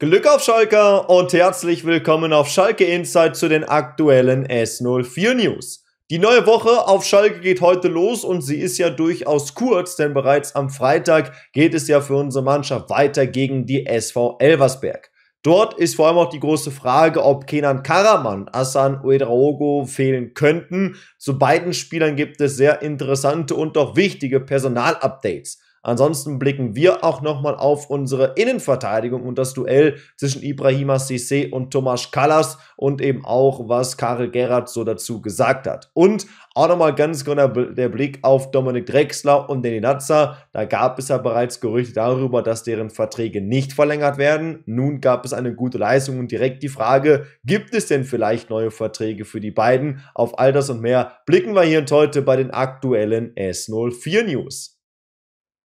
Glück auf Schalke und herzlich willkommen auf Schalke Insight zu den aktuellen S04 News. Die neue Woche auf Schalke geht heute los und sie ist ja durchaus kurz, denn bereits am Freitag geht es ja für unsere Mannschaft weiter gegen die SV Elversberg. Dort ist vor allem auch die große Frage, ob Kenan Karaman, Asan Uedraogo fehlen könnten. Zu beiden Spielern gibt es sehr interessante und auch wichtige Personalupdates. Ansonsten blicken wir auch nochmal auf unsere Innenverteidigung und das Duell zwischen Ibrahima Sissé und Tomasz Kallas und eben auch, was Karel Gerrard so dazu gesagt hat. Und auch nochmal ganz genau der Blick auf Dominik Drexler und Danny Natzer. Da gab es ja bereits Gerüchte darüber, dass deren Verträge nicht verlängert werden. Nun gab es eine gute Leistung und direkt die Frage, gibt es denn vielleicht neue Verträge für die beiden? Auf all das und mehr blicken wir hier und heute bei den aktuellen S04 News.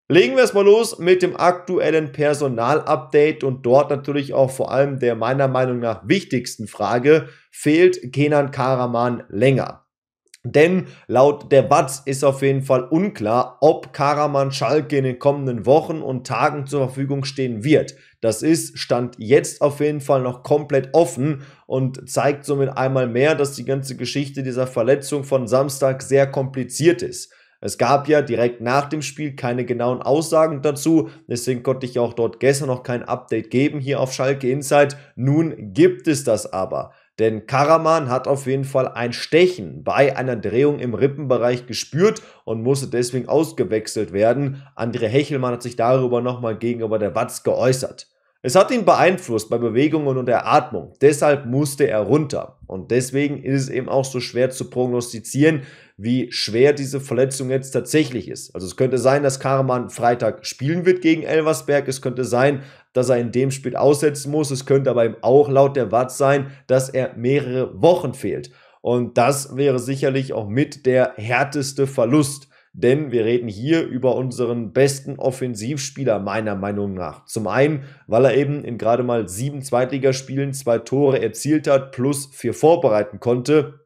Legen wir es mal los mit dem aktuellen Personalupdate und dort natürlich auch vor allem der meiner Meinung nach wichtigsten Frage, fehlt Kenan Karaman länger? Denn laut der Watz ist auf jeden Fall unklar, ob Karaman Schalke in den kommenden Wochen und Tagen zur Verfügung stehen wird. Das ist Stand jetzt auf jeden Fall noch komplett offen und zeigt somit einmal mehr, dass die ganze Geschichte dieser Verletzung von Samstag sehr kompliziert ist. Es gab ja direkt nach dem Spiel keine genauen Aussagen dazu, deswegen konnte ich auch dort gestern noch kein Update geben hier auf Schalke Insight. Nun gibt es das aber. Denn Karaman hat auf jeden Fall ein Stechen bei einer Drehung im Rippenbereich gespürt und musste deswegen ausgewechselt werden. André Hechelmann hat sich darüber nochmal gegenüber der Watz geäußert. Es hat ihn beeinflusst bei Bewegungen und der Atmung. Deshalb musste er runter. Und deswegen ist es eben auch so schwer zu prognostizieren, wie schwer diese Verletzung jetzt tatsächlich ist. Also es könnte sein, dass Karaman Freitag spielen wird gegen Elversberg. Es könnte sein, dass er in dem Spiel aussetzen muss. Es könnte aber eben auch laut der Watt sein, dass er mehrere Wochen fehlt. Und das wäre sicherlich auch mit der härteste Verlust. Denn wir reden hier über unseren besten Offensivspieler meiner Meinung nach. Zum einen, weil er eben in gerade mal sieben Zweitligaspielen zwei Tore erzielt hat, plus vier vorbereiten konnte.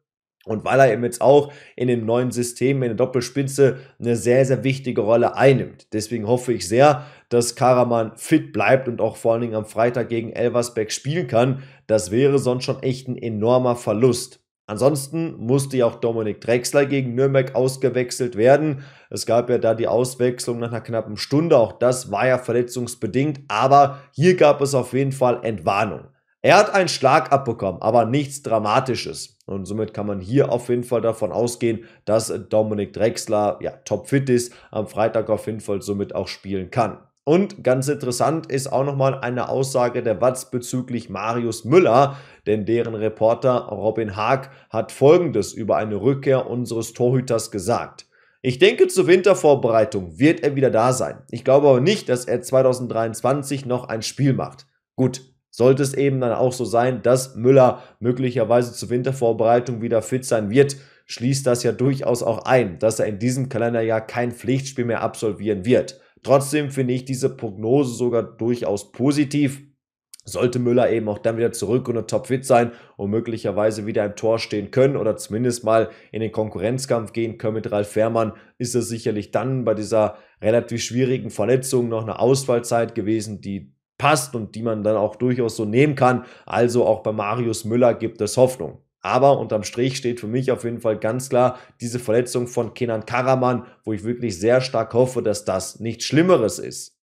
Und weil er eben jetzt auch in dem neuen System in der Doppelspitze eine sehr, sehr wichtige Rolle einnimmt. Deswegen hoffe ich sehr, dass Karaman fit bleibt und auch vor allen Dingen am Freitag gegen Elversberg spielen kann. Das wäre sonst schon echt ein enormer Verlust. Ansonsten musste ja auch Dominik Drexler gegen Nürnberg ausgewechselt werden. Es gab ja da die Auswechslung nach einer knappen Stunde. Auch das war ja verletzungsbedingt. Aber hier gab es auf jeden Fall Entwarnung. Er hat einen Schlag abbekommen, aber nichts Dramatisches. Und somit kann man hier auf jeden Fall davon ausgehen, dass Dominik Drexler ja topfit ist, am Freitag auf jeden Fall somit auch spielen kann. Und ganz interessant ist auch nochmal eine Aussage der Watz bezüglich Marius Müller, denn deren Reporter Robin Haag hat Folgendes über eine Rückkehr unseres Torhüters gesagt. Ich denke, zur Wintervorbereitung wird er wieder da sein. Ich glaube aber nicht, dass er 2023 noch ein Spiel macht. Gut, sollte es eben dann auch so sein, dass Müller möglicherweise zur Wintervorbereitung wieder fit sein wird, schließt das ja durchaus auch ein, dass er in diesem Kalenderjahr kein Pflichtspiel mehr absolvieren wird. Trotzdem finde ich diese Prognose sogar durchaus positiv. Sollte Müller eben auch dann wieder zurück und topfit sein und möglicherweise wieder im Tor stehen können oder zumindest mal in den Konkurrenzkampf gehen können mit Ralf Fährmann, ist es sicherlich dann bei dieser relativ schwierigen Verletzung noch eine Auswahlzeit gewesen, die passt und die man dann auch durchaus so nehmen kann. Also auch bei Marius Müller gibt es Hoffnung. Aber unterm Strich steht für mich auf jeden Fall ganz klar diese Verletzung von Kenan Karaman, wo ich wirklich sehr stark hoffe, dass das nichts Schlimmeres ist.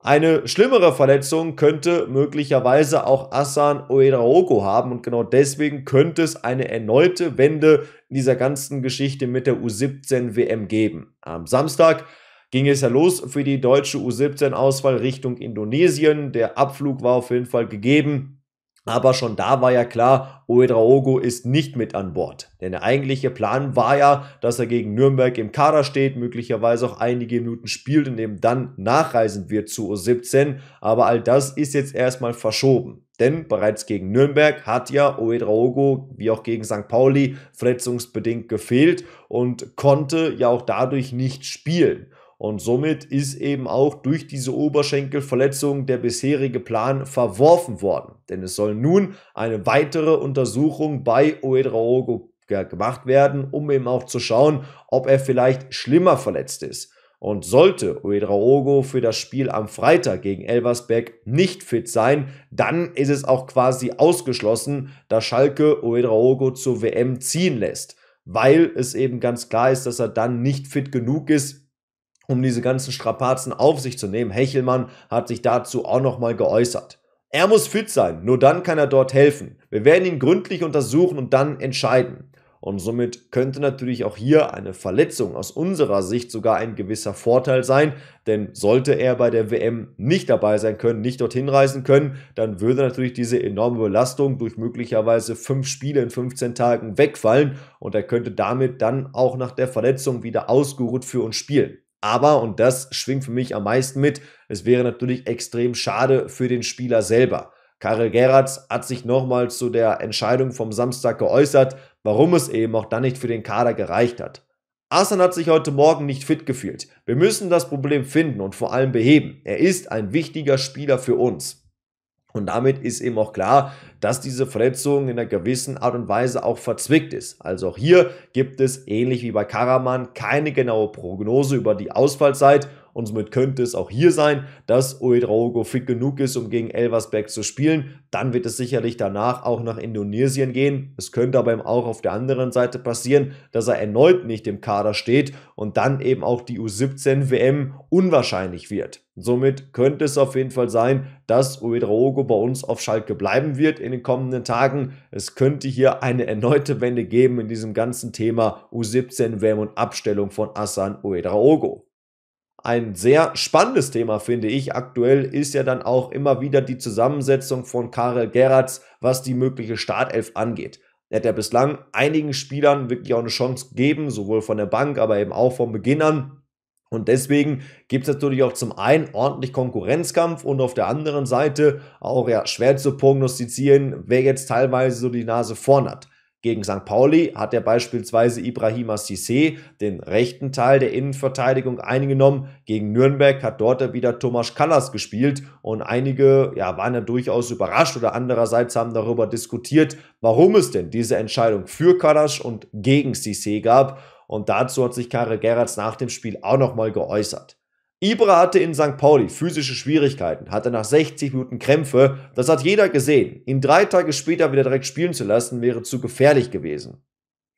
Eine schlimmere Verletzung könnte möglicherweise auch Asan Oedraogo haben und genau deswegen könnte es eine erneute Wende in dieser ganzen Geschichte mit der U17 WM geben. Am Samstag ging es ja los für die deutsche U17-Auswahl Richtung Indonesien. Der Abflug war auf jeden Fall gegeben. Aber schon da war ja klar, Uedraogo ist nicht mit an Bord. Denn der eigentliche Plan war ja, dass er gegen Nürnberg im Kader steht, möglicherweise auch einige Minuten spielt und eben dann nachreisen wird zu U17. Aber all das ist jetzt erstmal verschoben. Denn bereits gegen Nürnberg hat ja Oedraogo, wie auch gegen St. Pauli, verletzungsbedingt gefehlt und konnte ja auch dadurch nicht spielen. Und somit ist eben auch durch diese Oberschenkelverletzung der bisherige Plan verworfen worden. Denn es soll nun eine weitere Untersuchung bei Oedraogo gemacht werden, um eben auch zu schauen, ob er vielleicht schlimmer verletzt ist. Und sollte Oedraogo für das Spiel am Freitag gegen Elversberg nicht fit sein, dann ist es auch quasi ausgeschlossen, dass Schalke Oedraogo zur WM ziehen lässt, weil es eben ganz klar ist, dass er dann nicht fit genug ist, um diese ganzen Strapazen auf sich zu nehmen. Hechelmann hat sich dazu auch nochmal geäußert. Er muss fit sein, nur dann kann er dort helfen. Wir werden ihn gründlich untersuchen und dann entscheiden. Und somit könnte natürlich auch hier eine Verletzung aus unserer Sicht sogar ein gewisser Vorteil sein, denn sollte er bei der WM nicht dabei sein können, nicht dorthin reisen können, dann würde natürlich diese enorme Belastung durch möglicherweise fünf Spiele in 15 Tagen wegfallen und er könnte damit dann auch nach der Verletzung wieder ausgeruht für uns spielen. Aber, und das schwingt für mich am meisten mit, es wäre natürlich extrem schade für den Spieler selber. Karel Geratz hat sich nochmal zu der Entscheidung vom Samstag geäußert, warum es eben auch dann nicht für den Kader gereicht hat. Asan hat sich heute Morgen nicht fit gefühlt. Wir müssen das Problem finden und vor allem beheben. Er ist ein wichtiger Spieler für uns. Und damit ist eben auch klar, dass diese Verletzung in einer gewissen Art und Weise auch verzwickt ist. Also auch hier gibt es ähnlich wie bei Karaman keine genaue Prognose über die Ausfallzeit und somit könnte es auch hier sein, dass Uedraogo fit genug ist, um gegen Elversberg zu spielen. Dann wird es sicherlich danach auch nach Indonesien gehen. Es könnte aber eben auch auf der anderen Seite passieren, dass er erneut nicht im Kader steht und dann eben auch die U17 WM unwahrscheinlich wird. Somit könnte es auf jeden Fall sein, dass Uedraogo bei uns auf Schalke bleiben wird in den kommenden Tagen. Es könnte hier eine erneute Wende geben in diesem ganzen Thema U17 WM und Abstellung von Asan Uedraogo ein sehr spannendes Thema, finde ich. Aktuell ist ja dann auch immer wieder die Zusammensetzung von Karel Gerrards, was die mögliche Startelf angeht. Er hat ja bislang einigen Spielern wirklich auch eine Chance gegeben, sowohl von der Bank, aber eben auch von Beginn an. Und deswegen gibt es natürlich auch zum einen ordentlich Konkurrenzkampf und auf der anderen Seite auch ja schwer zu prognostizieren, wer jetzt teilweise so die Nase vorn hat. Gegen St. Pauli hat er beispielsweise Ibrahima Sissé den rechten Teil der Innenverteidigung eingenommen. Gegen Nürnberg hat dort er wieder Thomas Kallas gespielt und einige ja, waren ja durchaus überrascht oder andererseits haben darüber diskutiert, warum es denn diese Entscheidung für Kallas und gegen Sissé gab. Und dazu hat sich Karel Gerrards nach dem Spiel auch nochmal geäußert. Ibra hatte in St. Pauli physische Schwierigkeiten, hatte nach 60 Minuten Krämpfe, das hat jeder gesehen. Ihn drei Tage später wieder direkt spielen zu lassen, wäre zu gefährlich gewesen.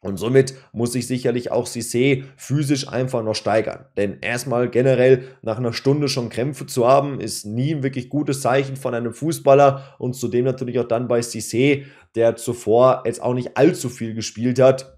Und somit muss sich sicherlich auch Cissé physisch einfach noch steigern. Denn erstmal generell nach einer Stunde schon Krämpfe zu haben, ist nie ein wirklich gutes Zeichen von einem Fußballer und zudem natürlich auch dann bei Cissé, der zuvor jetzt auch nicht allzu viel gespielt hat,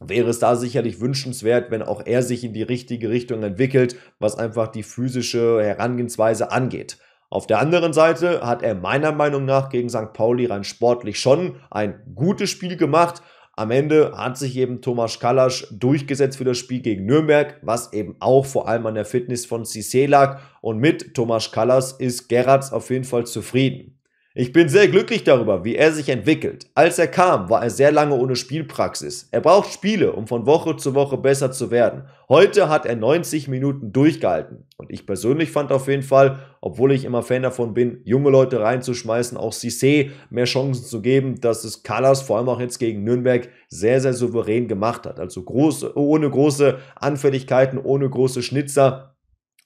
wäre es da sicherlich wünschenswert, wenn auch er sich in die richtige Richtung entwickelt, was einfach die physische Herangehensweise angeht. Auf der anderen Seite hat er meiner Meinung nach gegen St. Pauli rein sportlich schon ein gutes Spiel gemacht. Am Ende hat sich eben Thomas Kalasch durchgesetzt für das Spiel gegen Nürnberg, was eben auch vor allem an der Fitness von Cissé lag. Und mit Thomas Kallas ist Gerrards auf jeden Fall zufrieden. Ich bin sehr glücklich darüber, wie er sich entwickelt. Als er kam, war er sehr lange ohne Spielpraxis. Er braucht Spiele, um von Woche zu Woche besser zu werden. Heute hat er 90 Minuten durchgehalten. Und ich persönlich fand auf jeden Fall, obwohl ich immer Fan davon bin, junge Leute reinzuschmeißen, auch Cissé mehr Chancen zu geben, dass es Callas vor allem auch jetzt gegen Nürnberg sehr, sehr souverän gemacht hat. Also große, ohne große Anfälligkeiten, ohne große Schnitzer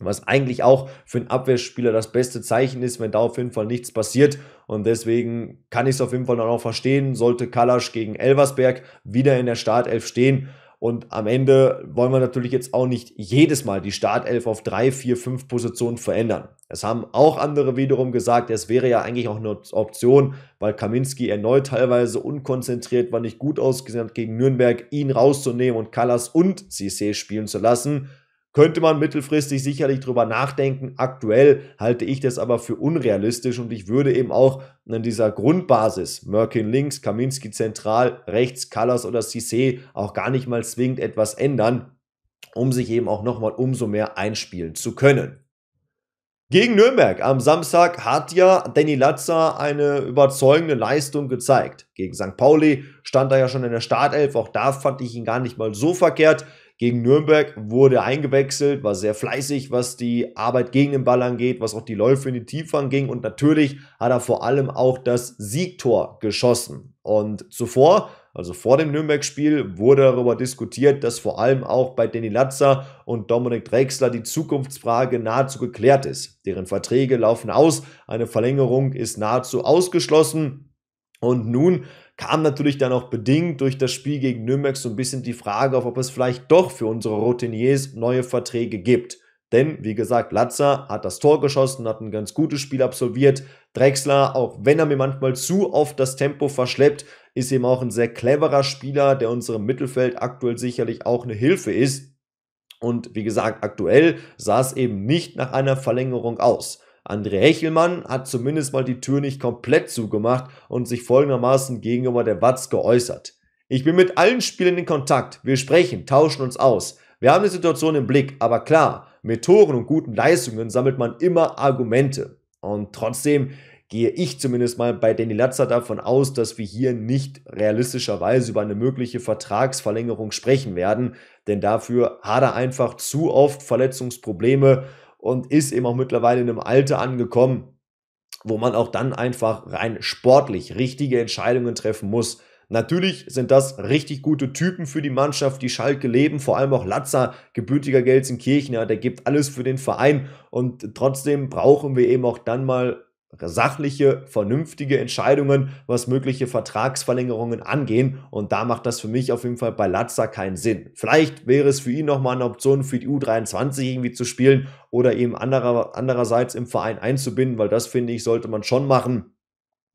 was eigentlich auch für einen Abwehrspieler das beste Zeichen ist, wenn da auf jeden Fall nichts passiert. Und deswegen kann ich es auf jeden Fall auch verstehen, sollte Kalasch gegen Elversberg wieder in der Startelf stehen. Und am Ende wollen wir natürlich jetzt auch nicht jedes Mal die Startelf auf drei, vier, fünf Positionen verändern. Es haben auch andere wiederum gesagt, es wäre ja eigentlich auch eine Option, weil Kaminski erneut teilweise unkonzentriert war, nicht gut ausgesehen hat, gegen Nürnberg ihn rauszunehmen und Kallas und CC spielen zu lassen. Könnte man mittelfristig sicherlich drüber nachdenken. Aktuell halte ich das aber für unrealistisch und ich würde eben auch an dieser Grundbasis, Merkin links, Kaminski zentral, rechts, Callas oder Cissé, auch gar nicht mal zwingend etwas ändern, um sich eben auch nochmal umso mehr einspielen zu können. Gegen Nürnberg am Samstag hat ja Danny Latzer eine überzeugende Leistung gezeigt. Gegen St. Pauli stand er ja schon in der Startelf, auch da fand ich ihn gar nicht mal so verkehrt gegen Nürnberg, wurde eingewechselt, war sehr fleißig, was die Arbeit gegen den Ball angeht, was auch die Läufe in die Tiefern ging und natürlich hat er vor allem auch das Siegtor geschossen. Und zuvor also vor dem Nürnberg-Spiel wurde darüber diskutiert, dass vor allem auch bei Danny Latzer und Dominik Drexler die Zukunftsfrage nahezu geklärt ist. Deren Verträge laufen aus, eine Verlängerung ist nahezu ausgeschlossen. Und nun kam natürlich dann auch bedingt durch das Spiel gegen Nürnberg so ein bisschen die Frage auf, ob es vielleicht doch für unsere Routiniers neue Verträge gibt. Denn, wie gesagt, Latzer hat das Tor geschossen, hat ein ganz gutes Spiel absolviert. Drexler, auch wenn er mir manchmal zu oft das Tempo verschleppt, ist eben auch ein sehr cleverer Spieler, der unserem Mittelfeld aktuell sicherlich auch eine Hilfe ist. Und wie gesagt, aktuell sah es eben nicht nach einer Verlängerung aus. André Hechelmann hat zumindest mal die Tür nicht komplett zugemacht und sich folgendermaßen gegenüber der Watz geäußert. Ich bin mit allen Spielern in Kontakt. Wir sprechen, tauschen uns aus. Wir haben die Situation im Blick, aber klar, mit Toren und guten Leistungen sammelt man immer Argumente. Und trotzdem gehe ich zumindest mal bei Danny Latzer davon aus, dass wir hier nicht realistischerweise über eine mögliche Vertragsverlängerung sprechen werden, denn dafür hat er einfach zu oft Verletzungsprobleme und ist eben auch mittlerweile in einem Alter angekommen, wo man auch dann einfach rein sportlich richtige Entscheidungen treffen muss. Natürlich sind das richtig gute Typen für die Mannschaft, die Schalke leben, vor allem auch Latzer, gebürtiger Gelsenkirchener, der gibt alles für den Verein und trotzdem brauchen wir eben auch dann mal sachliche, vernünftige Entscheidungen, was mögliche Vertragsverlängerungen angehen. Und da macht das für mich auf jeden Fall bei Latza keinen Sinn. Vielleicht wäre es für ihn nochmal eine Option, für die U23 irgendwie zu spielen oder eben anderer, andererseits im Verein einzubinden, weil das finde ich, sollte man schon machen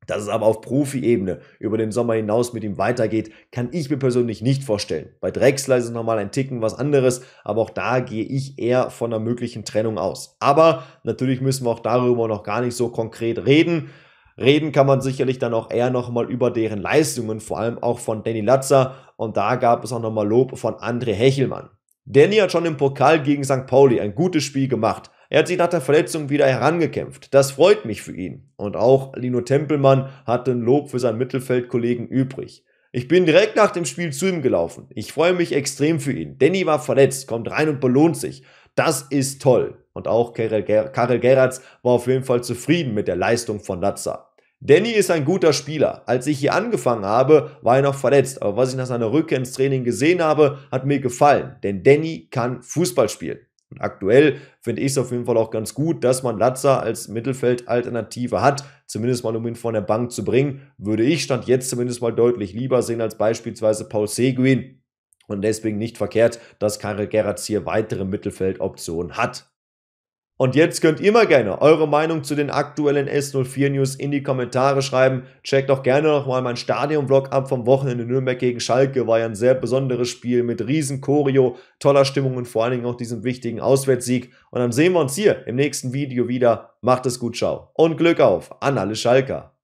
dass es aber auf Profi-Ebene über den Sommer hinaus mit ihm weitergeht, kann ich mir persönlich nicht vorstellen. Bei Drexler ist es nochmal ein Ticken was anderes, aber auch da gehe ich eher von einer möglichen Trennung aus. Aber natürlich müssen wir auch darüber noch gar nicht so konkret reden. Reden kann man sicherlich dann auch eher nochmal über deren Leistungen, vor allem auch von Danny Latzer. Und da gab es auch nochmal Lob von André Hechelmann. Danny hat schon im Pokal gegen St. Pauli ein gutes Spiel gemacht. Er hat sich nach der Verletzung wieder herangekämpft. Das freut mich für ihn. Und auch Lino Tempelmann hatte ein Lob für seinen Mittelfeldkollegen übrig. Ich bin direkt nach dem Spiel zu ihm gelaufen. Ich freue mich extrem für ihn. Danny war verletzt, kommt rein und belohnt sich. Das ist toll. Und auch Karel, Ger Karel Geratz war auf jeden Fall zufrieden mit der Leistung von Latza. Danny ist ein guter Spieler. Als ich hier angefangen habe, war er noch verletzt. Aber was ich nach seiner Rückkehr ins Training gesehen habe, hat mir gefallen. Denn Danny kann Fußball spielen. Und aktuell finde ich es auf jeden Fall auch ganz gut, dass man Latza als Mittelfeldalternative hat, zumindest mal um ihn von der Bank zu bringen. Würde ich Stand jetzt zumindest mal deutlich lieber sehen als beispielsweise Paul Seguin. Und deswegen nicht verkehrt, dass Karel Gerrits hier weitere Mittelfeldoptionen hat. Und jetzt könnt ihr mal gerne eure Meinung zu den aktuellen S04 News in die Kommentare schreiben. Checkt auch gerne nochmal meinen Stadion-Vlog ab vom Wochenende Nürnberg gegen Schalke. War ja ein sehr besonderes Spiel mit riesen Choreo, toller Stimmung und vor allen Dingen auch diesem wichtigen Auswärtssieg. Und dann sehen wir uns hier im nächsten Video wieder. Macht es gut, ciao und Glück auf an alle Schalker.